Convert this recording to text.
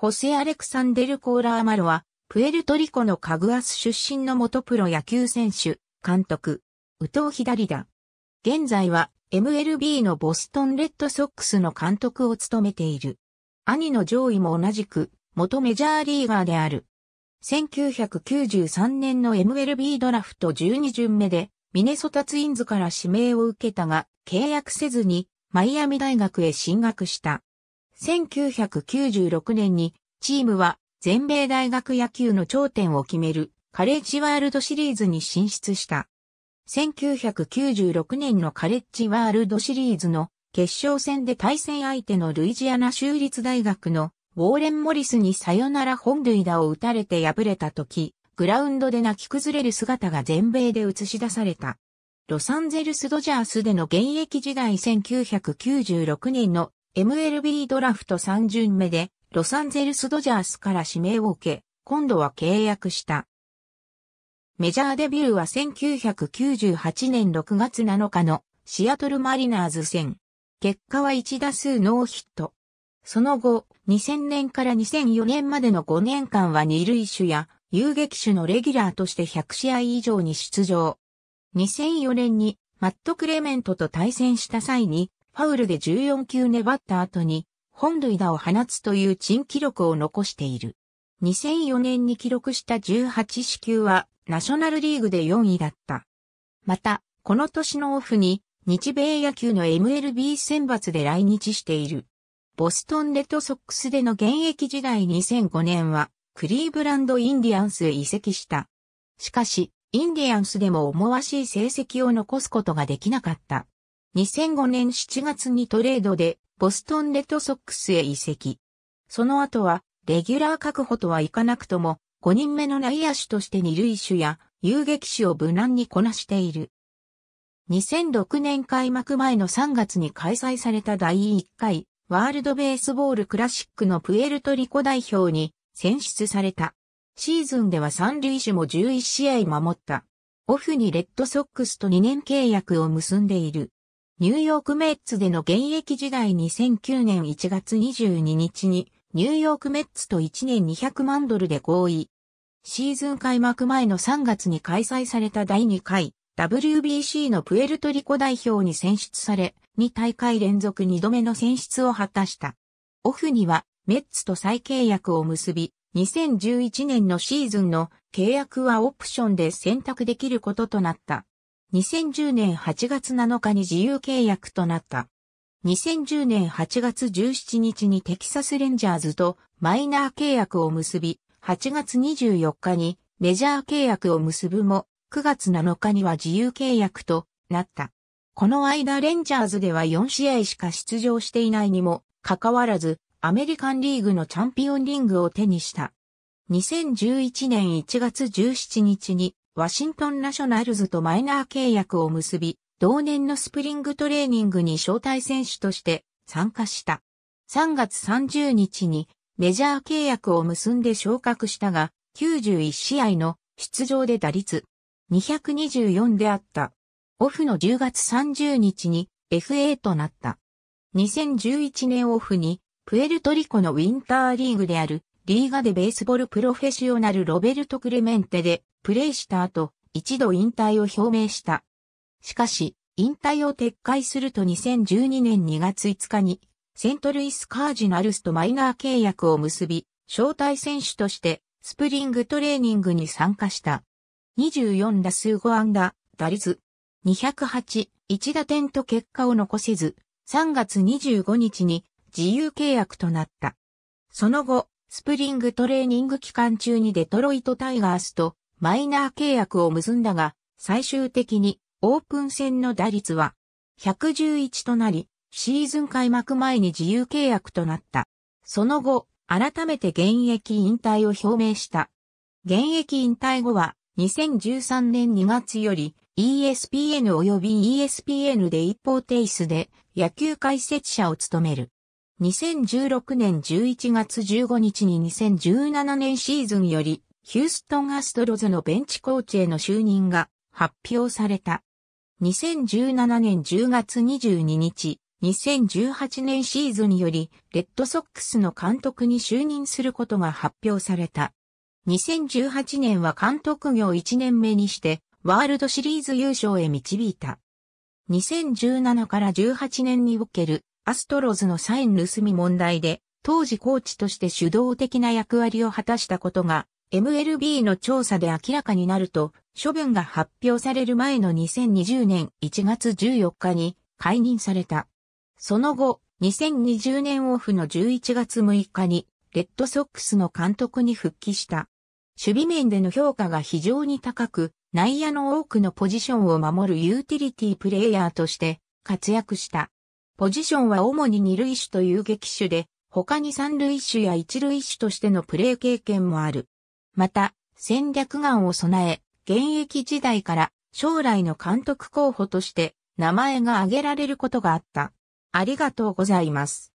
ホセ・アレクサンデル・コーラ・アマロは、プエルトリコのカグアス出身の元プロ野球選手、監督、宇藤左だ。現在は MLB のボストンレッドソックスの監督を務めている。兄の上位も同じく元メジャーリーガーである。1993年の MLB ドラフト12巡目でミネソタツインズから指名を受けたが契約せずにマイアミ大学へ進学した。1996年にチームは全米大学野球の頂点を決めるカレッジワールドシリーズに進出した。1996年のカレッジワールドシリーズの決勝戦で対戦相手のルイジアナ州立大学のウォーレン・モリスにサヨナラ本塁打を打たれて敗れた時、グラウンドで泣き崩れる姿が全米で映し出された。ロサンゼルス・ドジャースでの現役時代1996年の MLB ドラフト3巡目でロサンゼルスドジャースから指名を受け、今度は契約した。メジャーデビューは1998年6月7日のシアトルマリナーズ戦。結果は1打数ノーヒット。その後、2000年から2004年までの5年間は二塁手や遊撃手のレギュラーとして100試合以上に出場。2004年にマット・クレメントと対戦した際にファウルで14球粘った後に、本塁打を放つという珍記録を残している。2004年に記録した18支球は、ナショナルリーグで4位だった。また、この年のオフに、日米野球の MLB 選抜で来日している。ボストンレッドソックスでの現役時代2005年は、クリーブランドインディアンスへ移籍した。しかし、インディアンスでも思わしい成績を残すことができなかった。2005年7月にトレードでボストンレッドソックスへ移籍。その後はレギュラー確保とはいかなくとも5人目の内野手として二塁手や遊撃手を無難にこなしている。2006年開幕前の3月に開催された第1回ワールドベースボールクラシックのプエルトリコ代表に選出された。シーズンでは三塁手も11試合守った。オフにレッドソックスと2年契約を結んでいる。ニューヨークメッツでの現役時代2009年1月22日にニューヨークメッツと1年200万ドルで合意。シーズン開幕前の3月に開催された第2回 WBC のプエルトリコ代表に選出され、2大会連続2度目の選出を果たした。オフにはメッツと再契約を結び、2011年のシーズンの契約はオプションで選択できることとなった。2010年8月7日に自由契約となった。2010年8月17日にテキサスレンジャーズとマイナー契約を結び、8月24日にメジャー契約を結ぶも、9月7日には自由契約となった。この間レンジャーズでは4試合しか出場していないにもかかわらず、アメリカンリーグのチャンピオンリングを手にした。2011年1月17日にワシントンナショナルズとマイナー契約を結び、同年のスプリングトレーニングに招待選手として参加した。3月30日にメジャー契約を結んで昇格したが、91試合の出場で打率224であった。オフの10月30日に FA となった。2011年オフにプエルトリコのウィンターリーグであるリーガでベースボールプロフェッショナルロベルト・クレメンテでプレーした後、一度引退を表明した。しかし、引退を撤回すると2012年2月5日に、セントルイス・カージナルスとマイナー契約を結び、招待選手としてスプリングトレーニングに参加した。24打数5安打、打率208、1打点と結果を残せず、3月25日に自由契約となった。その後、スプリングトレーニング期間中にデトロイトタイガースとマイナー契約を結んだが、最終的にオープン戦の打率は111となり、シーズン開幕前に自由契約となった。その後、改めて現役引退を表明した。現役引退後は、2013年2月より ESPN 及び ESPN で一方テイスで野球解説者を務める。2016年11月15日に2017年シーズンより、ヒューストンアストロズのベンチコーチへの就任が発表された。2017年10月22日、2018年シーズンより、レッドソックスの監督に就任することが発表された。2018年は監督業1年目にして、ワールドシリーズ優勝へ導いた。2017から18年におけるアストロズのサイン盗み問題で、当時コーチとして主導的な役割を果たしたことが、MLB の調査で明らかになると、処分が発表される前の2020年1月14日に解任された。その後、2020年オフの11月6日に、レッドソックスの監督に復帰した。守備面での評価が非常に高く、内野の多くのポジションを守るユーティリティプレイヤーとして活躍した。ポジションは主に二塁手と遊劇手で、他に三塁手や一塁手としてのプレー経験もある。また、戦略眼を備え、現役時代から将来の監督候補として名前が挙げられることがあった。ありがとうございます。